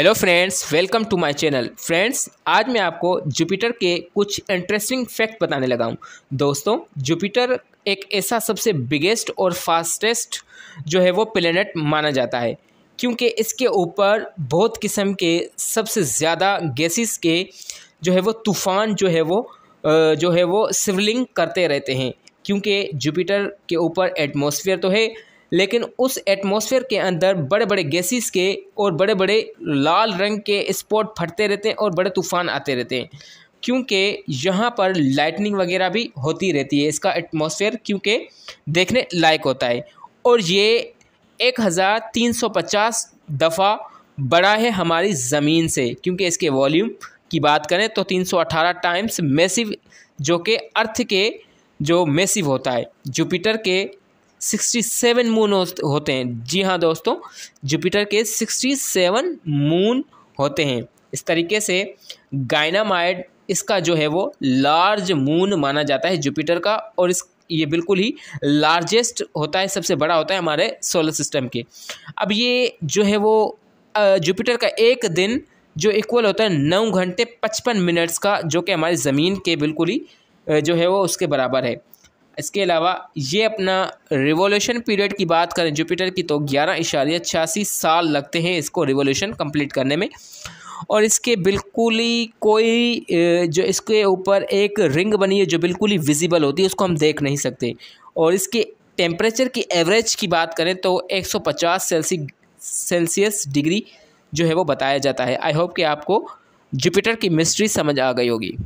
hello friends welcome to my channel friends आज मैं आपको जुपिटर के कुछ इंटरेस्टिंग फैक्ट बताने लगा हूँ दोस्तों जुपिटर एक ऐसा सबसे बिगेस्ट और फास्टेस्ट जो है वो प्लेनेट माना जाता है क्योंकि इसके ऊपर बहुत किस्म के सबसे ज़्यादा गैसेस के जो है वो तूफ़ान जो है वो जो है वो सिवलिंग करते रहते हैं क्योंकि जुपिटर के ऊपर एटमोसफियर तो है लेकिन उस एटमॉस्फेयर के अंदर बड़े बड़े गैसेस के और बड़े बड़े लाल रंग के स्पॉट फटते रहते हैं और बड़े तूफान आते रहते हैं क्योंकि यहाँ पर लाइटनिंग वगैरह भी होती रहती है इसका एटमॉस्फेयर क्योंकि देखने लायक होता है और ये एक हज़ार तीन सौ पचास दफ़ा बड़ा है हमारी ज़मीन से क्योंकि इसके वॉल्यूम की बात करें तो 318 टाइम्स मैसिव जो कि अर्थ के जो मैसिव होता है जुपिटर के सिक्सटी सेवन मून होते हैं जी हाँ दोस्तों जुपिटर के सिक्सटी सेवन मून होते हैं इस तरीके से गाइनामाइड इसका जो है वो लार्ज मून माना जाता है जुपिटर का और इस ये बिल्कुल ही लार्जेस्ट होता है सबसे बड़ा होता है हमारे सोलर सिस्टम के अब ये जो है वो जुपिटर का एक दिन जो इक्वल होता है नौ घंटे पचपन मिनट्स का जो कि हमारी ज़मीन के बिल्कुल ही जो है वो उसके बराबर है इसके अलावा ये अपना रिवोल्यूशन पीरियड की बात करें जुपिटर की तो ग्यारह इशारिया छियासी साल लगते हैं इसको रिवोल्यूशन कंप्लीट करने में और इसके बिल्कुल ही कोई जो इसके ऊपर एक रिंग बनी है जो बिल्कुल ही विजिबल होती है उसको हम देख नहीं सकते और इसके टेम्परेचर की एवरेज की बात करें तो एक सेल्सी सेल्सियस डिग्री जो है वो बताया जाता है आई होप कि आपको जुपिटर की मिस्ट्री समझ आ गई होगी